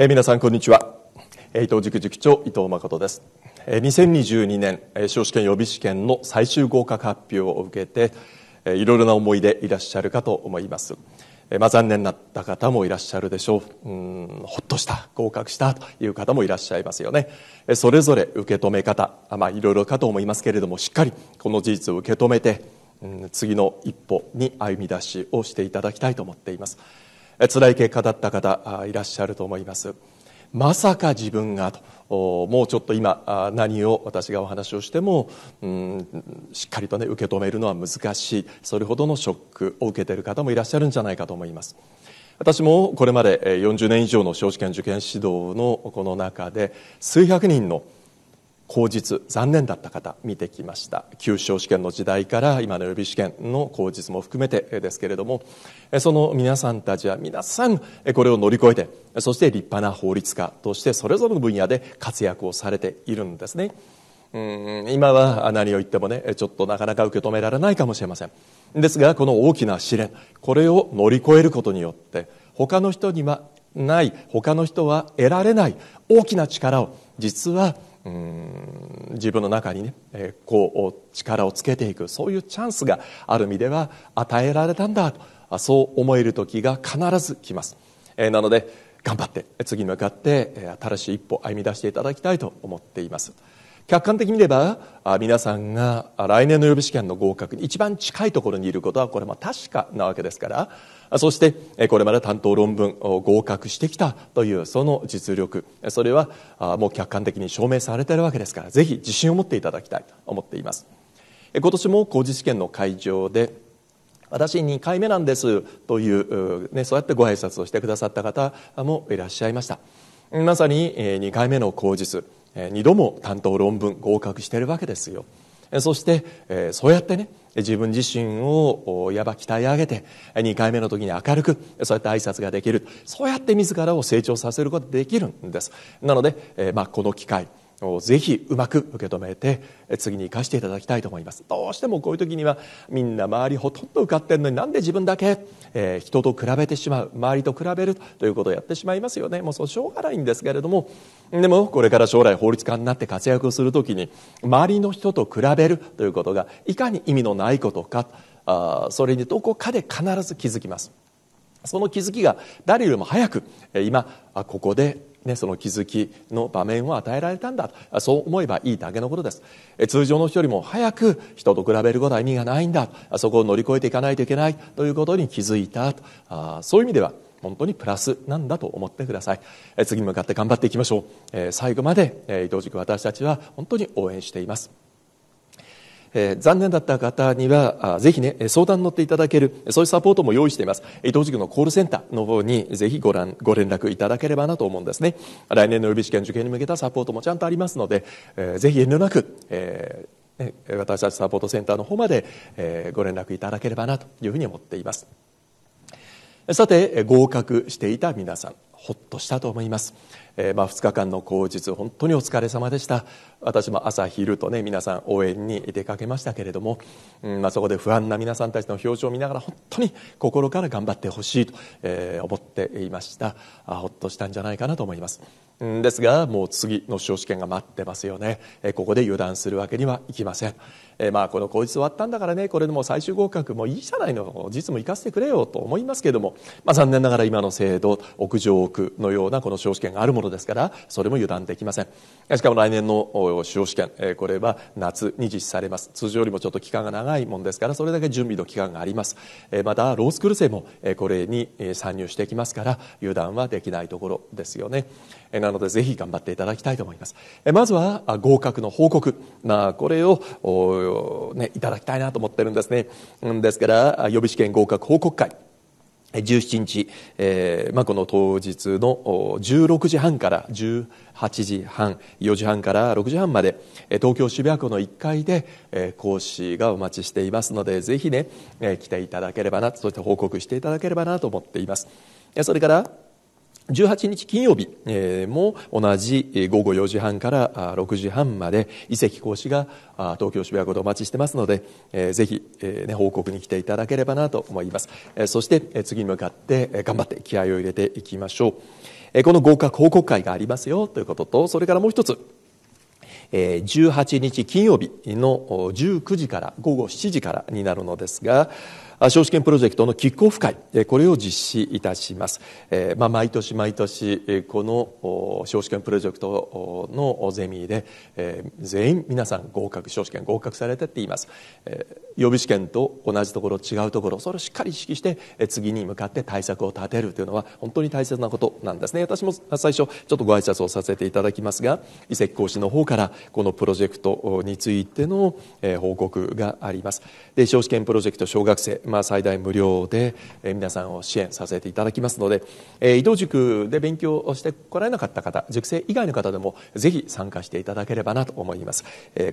えー、皆さんこんにちは、えー、伊藤塾塾長伊藤誠です、えー、2022年、えー、司法試験予備試験の最終合格発表を受けて、えー、いろいろな思いでいらっしゃるかと思います、えー、まあ、残念なった方もいらっしゃるでしょううんほっとした合格したという方もいらっしゃいますよね、えー、それぞれ受け止め方、まあ、いろいろかと思いますけれどもしっかりこの事実を受け止めて、うん、次の一歩に歩み出しをしていただきたいと思っています辛い結果だった方いらっしゃると思いますまさか自分がともうちょっと今何を私がお話をしても、うん、しっかりとね受け止めるのは難しいそれほどのショックを受けている方もいらっしゃるんじゃないかと思います私もこれまで40年以上の司法試験受験指導のこの中で数百人の口実残念だった方見てきました旧司試験の時代から今の予備試験の口実も含めてですけれどもその皆さんたちは皆さんこれを乗り越えてそして立派な法律家としてそれぞれの分野で活躍をされているんですねうん今は何を言ってもねちょっとなかなか受け止められないかもしれませんですがこの大きな試練これを乗り越えることによって他の人にはない他の人は得られない大きな力を実はうん自分の中にね、えこう力をつけていくそういうチャンスがある意味では与えられたんだとそう思える時が必ず来ます、えなので頑張って次に向かって新しい一歩歩み出していただきたいと思っています客観的に見れば皆さんが来年の予備試験の合格に一番近いところにいることはこれも確かなわけですからそして、これまで担当論文を合格してきたというその実力、それはもう客観的に証明されているわけですから、ぜひ自信を持っていただきたいと思っています。今年も工事試験の会場で、私2回目なんですという、ね、そうやってご挨拶をしてくださった方もいらっしゃいました。まさに2回目の口実、2度も担当論文合格しているわけですよ。そして、そうやってね、自分自身をいわば鍛え上げて、2回目の時に明るく、そうやって挨拶ができる。そうやって自らを成長させることができるんです。なので、まあ、この機会、をぜひうまく受け止めて次に生かしていただきたいと思いますどうしてもこういう時にはみんな周りほとんど受かってるのになんで自分だけ、えー、人と比べてしまう周りと比べるということをやってしまいますよねもうそうしょうがないんですけれどもでもこれから将来法律家になって活躍をする時に周りの人と比べるということがいかに意味のないことかあそれにどこかで必ず気づきますその気づきが誰よりも早く今ここでね、その気づきの場面を与えられたんだそう思えばいいだけのことです通常の人よりも早く人と比べることは意味がないんだそこを乗り越えていかないといけないということに気づいたあそういう意味では本当にプラスなんだと思ってください、え次に向かって頑張っていきましょう、え最後まで、え伊藤塾私たちは本当に応援していますえ残念だった方にはぜひね相談に乗っていただけるそういうサポートも用意しています伊藤塾のコールセンターの方にぜひご覧ご連絡いただければなと思うんですね来年の予備試験受験に向けたサポートもちゃんとありますので、えぜひ遠慮なく、えー私たちサポートセンターの方まで、えご連絡いただければなというふうに思っていますさて合格していた皆さんほっとしたと思います、えー、まあ、2日間の口実本当にお疲れ様でした私も朝昼とね皆さん応援に出かけましたけれども、うんまあ、そこで不安な皆さんたちの表情を見ながら本当に心から頑張ってほしいと、えー、思っていましたあほっとしたんじゃないかなと思います、うん、ですがもう次の司法試験が待ってますよね、えー、ここで油断するわけにはいきません、えー、まあこの口実終わったんだからねこれでも最終合格もいいじゃないの実務生かせてくれよと思いますけれども、まあ、残念ながら今の制度屋上奥のようなこの司法試験があるものですからそれも油断できませんしかも来年の司法試験、えこれは夏に実施されます通常よりもちょっと期間が長いもんですからそれだけ準備の期間があります、えまたロースクール生も、えこれに参入してきますから油断はできないところですよね、えなのでぜひ頑張っていただきたいと思います、えまずは合格の報告、まあ、これを、ね、いただきたいなと思ってるんですねですから予備試験合格報告会17日、えーまあ、この当日の16時半から18時半4時半から6時半まで東京渋谷区の1階で、えー、講師がお待ちしていますのでぜひね、えー、来ていただければなそうてた報告していただければなと思っていますそれから18日金曜日も同じ午後4時半から6時半まで遺跡講師が東京渋谷でお待ちしてますのでぜひ報告に来ていただければなと思いますそして次に向かって頑張って気合を入れていきましょうこの合格報告会がありますよということとそれからもう一つ18日金曜日の19時から午後7時からになるのですが少子圏プロジェクトのキックオフ会、これを実施いたします。まあ、毎年毎年、この少子圏プロジェクトのゼミで、全員皆さん合格、少子圏合格されてっています。予備試験と同じところ違うところそれをしっかり意識して次に向かって対策を立てるというのは本当に大切なことなんですね私も最初ちょっとご挨拶をさせていただきますが遺跡講師の方からこのプロジェクトについての報告がありますで司法試験プロジェクト小学生、まあ、最大無料で皆さんを支援させていただきますので移動塾で勉強をしてこられなかった方塾生以外の方でもぜひ参加していただければなと思います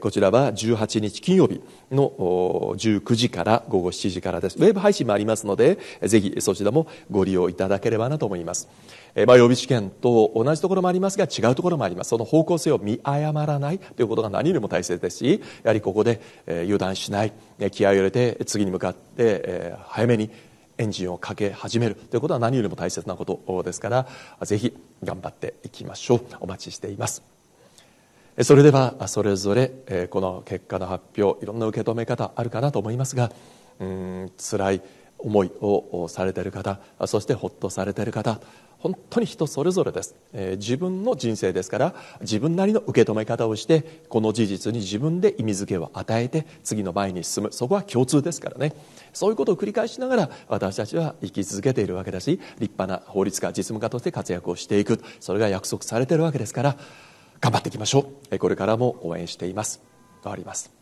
こちらは18日金曜日の19時から午後7時からですウェブ配信もありますのでぜひそちらもご利用いただければなと思います、えまあ、予備試験と同じところもありますが違うところもありますその方向性を見誤らないということが何よりも大切ですしやはりここで、え油断しない気合を入れて次に向かって、え早めにエンジンをかけ始めるということは何よりも大切なことですからぜひ頑張っていきましょうお待ちしていますそれではそれぞれこの結果の発表いろんな受け止め方あるかなと思いますがつらい思いをされている方そしてほっとされている方本当に人それぞれです、えー、自分の人生ですから自分なりの受け止め方をしてこの事実に自分で意味づけを与えて次の前に進むそこは共通ですからねそういうことを繰り返しながら私たちは生き続けているわけだし立派な法律家実務家として活躍をしていくそれが約束されているわけですから頑張っていきましょうこれからも応援しています変わります